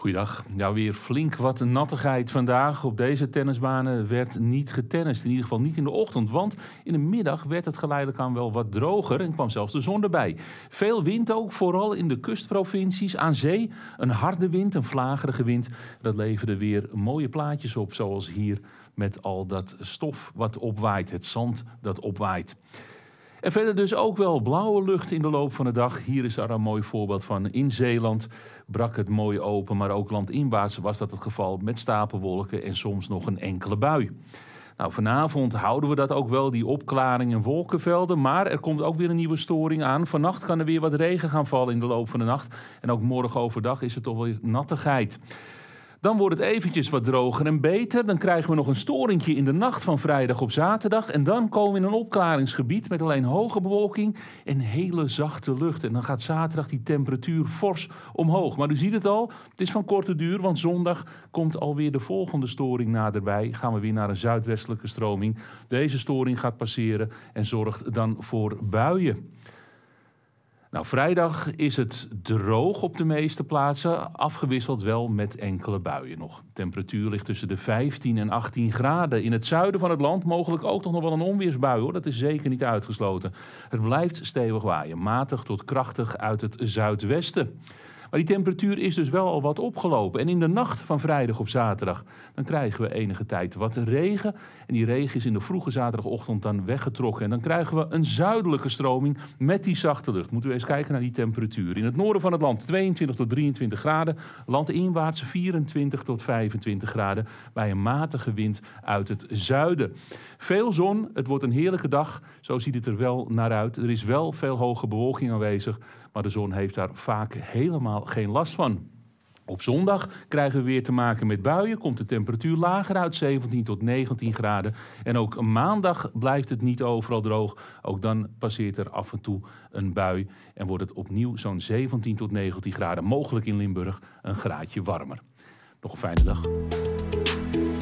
Goeiedag. Ja weer flink wat nattigheid vandaag. Op deze tennisbanen werd niet getennist. In ieder geval niet in de ochtend. Want in de middag werd het geleidelijk aan wel wat droger en kwam zelfs de zon erbij. Veel wind ook, vooral in de kustprovincies. Aan zee een harde wind, een vlagerige wind. Dat leverde weer mooie plaatjes op, zoals hier met al dat stof wat opwaait. Het zand dat opwaait. En verder dus ook wel blauwe lucht in de loop van de dag. Hier is daar een mooi voorbeeld van. In Zeeland brak het mooi open, maar ook landinwaarts was dat het geval met stapelwolken en soms nog een enkele bui. Nou, vanavond houden we dat ook wel, die opklaring en wolkenvelden. Maar er komt ook weer een nieuwe storing aan. Vannacht kan er weer wat regen gaan vallen in de loop van de nacht. En ook morgen overdag is het toch weer nattigheid. Dan wordt het eventjes wat droger en beter. Dan krijgen we nog een storingje in de nacht van vrijdag op zaterdag. En dan komen we in een opklaringsgebied met alleen hoge bewolking en hele zachte lucht. En dan gaat zaterdag die temperatuur fors omhoog. Maar u ziet het al, het is van korte duur, want zondag komt alweer de volgende storing naderbij. Gaan we weer naar een zuidwestelijke stroming. Deze storing gaat passeren en zorgt dan voor buien. Nou, vrijdag is het droog op de meeste plaatsen, afgewisseld wel met enkele buien nog. De temperatuur ligt tussen de 15 en 18 graden. In het zuiden van het land mogelijk ook nog wel een onweersbui hoor, dat is zeker niet uitgesloten. Het blijft stevig waaien, matig tot krachtig uit het zuidwesten. Maar die temperatuur is dus wel al wat opgelopen. En in de nacht van vrijdag op zaterdag, dan krijgen we enige tijd wat regen. En die regen is in de vroege zaterdagochtend dan weggetrokken. En dan krijgen we een zuidelijke stroming met die zachte lucht. Moeten we eens kijken naar die temperatuur. In het noorden van het land 22 tot 23 graden. Landinwaarts 24 tot 25 graden. Bij een matige wind uit het zuiden. Veel zon. Het wordt een heerlijke dag. Zo ziet het er wel naar uit. Er is wel veel hoge bewolking aanwezig. Maar de zon heeft daar vaak helemaal geen last van. Op zondag krijgen we weer te maken met buien. Komt de temperatuur lager uit, 17 tot 19 graden. En ook maandag blijft het niet overal droog. Ook dan passeert er af en toe een bui. En wordt het opnieuw zo'n 17 tot 19 graden. Mogelijk in Limburg een graadje warmer. Nog een fijne dag.